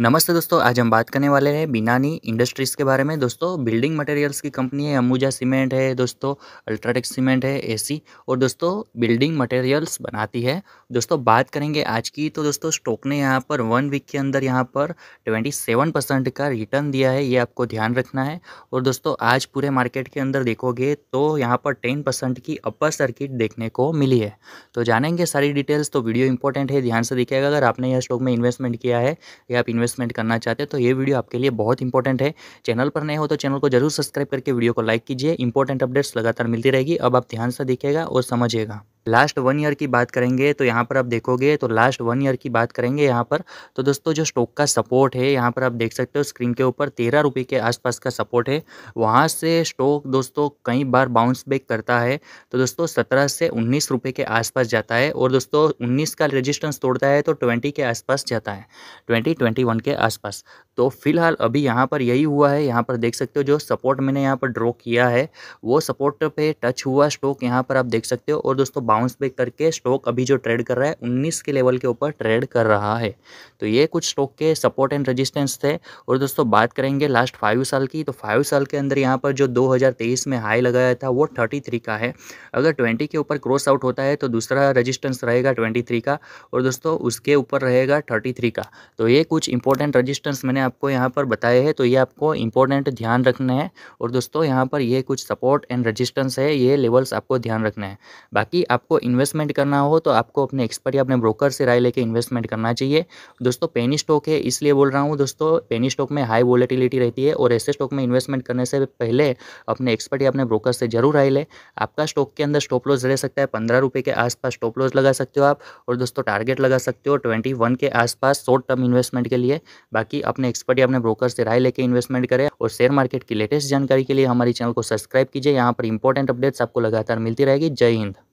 नमस्ते दोस्तों आज हम बात करने वाले हैं बिनानी इंडस्ट्रीज़ के बारे में दोस्तों बिल्डिंग मटेरियल्स की कंपनी है अम्बुजा सीमेंट है दोस्तों अल्ट्राटेक सीमेंट है एसी और दोस्तों बिल्डिंग मटेरियल्स बनाती है दोस्तों बात करेंगे आज की तो दोस्तों स्टॉक ने यहाँ पर वन वीक के अंदर यहाँ पर ट्वेंटी सेवन परसेंट का रिटर्न दिया है ये आपको ध्यान रखना है और दोस्तों आज पूरे मार्केट के अंदर देखोगे तो यहाँ पर टेन परसेंट की अपर सर्किट देखने को मिली है तो जानेंगे सारी डिटेल्स तो वीडियो इंपॉर्टेंट है ध्यान से देखिएगा अगर आपने यह स्टॉक में इन्वेस्टमेंट किया है या आप इन्वेस्टमेंट करना चाहते हैं तो ये वीडियो आपके लिए बहुत इंपॉर्टेंट है चैनल पर नए हो तो चैनल को जरूर सब्सक्राइब करके वीडियो को लाइक कीजिए इंपॉर्टेंट अपडेट्स लगातार मिलती रहेगी अब आप ध्यान से देखिएगा और समझिएगा लास्ट वन ईयर की बात करेंगे तो यहाँ पर आप देखोगे तो लास्ट वन ईयर की बात करेंगे यहाँ पर तो दोस्तों जो स्टॉक का सपोर्ट है यहाँ पर आप देख सकते हो स्क्रीन के ऊपर तेरह रुपये के आसपास का सपोर्ट है वहाँ से स्टॉक दोस्तों कई बार बाउंस बैक करता है तो दोस्तों सत्रह से उन्नीस रुपये के आसपास जाता है और दोस्तों उन्नीस का रजिस्टेंस तोड़ता है तो ट्वेंटी के आसपास जाता है ट्वेंटी ट्वेंटी वन के आसपास तो फिलहाल अभी यहाँ पर यही हुआ है यहाँ पर देख सकते हो जो सपोर्ट मैंने यहाँ पर ड्रॉ किया है वो सपोर्ट पर टच हुआ स्टॉक यहाँ पर आप देख सकते हो और दोस्तों बाउंस बैक करके स्टॉक अभी जो ट्रेड कर रहा है 19 के लेवल के ऊपर ट्रेड कर रहा है तो ये कुछ स्टॉक के सपोर्ट एंड रजिस्टेंस थे और दोस्तों बात करेंगे लास्ट फाइव साल की तो फाइव साल के अंदर यहाँ पर जो 2023 में हाई लगाया था वो 33 का है अगर 20 के ऊपर क्रॉस आउट होता है तो दूसरा रजिस्टेंस रहेगा ट्वेंटी का और दोस्तों उसके ऊपर रहेगा थर्टी का तो ये कुछ इंपॉर्टेंट रजिस्टेंस मैंने आपको यहाँ पर बताए हैं तो ये आपको इंपॉर्टेंट ध्यान रखना है और दोस्तों यहाँ पर ये कुछ सपोर्ट एंड रजिस्टेंस है ये लेवल्स आपको ध्यान रखना है बाकी आप आपको इन्वेस्टमेंट करना हो तो आपको अपने एक्सपर्ट या अपने ब्रोकर से राय लेके इन्वेस्टमेंट करना चाहिए दोस्तों पेनी स्टॉक है इसलिए बोल रहा हूँ दोस्तों पेनी स्टॉक में हाई वोलेटिलिटी रहती है और ऐसे स्टॉक में इन्वेस्टमेंट करने से पहले अपने एक्सपर्ट या अपने ब्रोकर से जरूर राय ले आपका स्टॉक के अंदर स्टॉप लॉस रह सकता है पंद्रह रुपये के आसपास स्टॉप लॉस लगा सकते हो आप और दोस्तों टारगेट लगा सकते हो ट्वेंटी वन के आसपास शॉर्ट टर्म इन्वेस्टमेंट के लिए बाकी अपने एक्सपर्ट या अपने ब्रोकर से राय लेके इन्वेस्टमेंट करें और शेयर मार्केट की लेटेस्ट जानकारी के लिए हमारे चैनल को सब्सक्राइब कीजिए यहाँ पर इंपॉर्टेंट अपडेट्स आपको लगातार मिलती रहेगी जय हिंद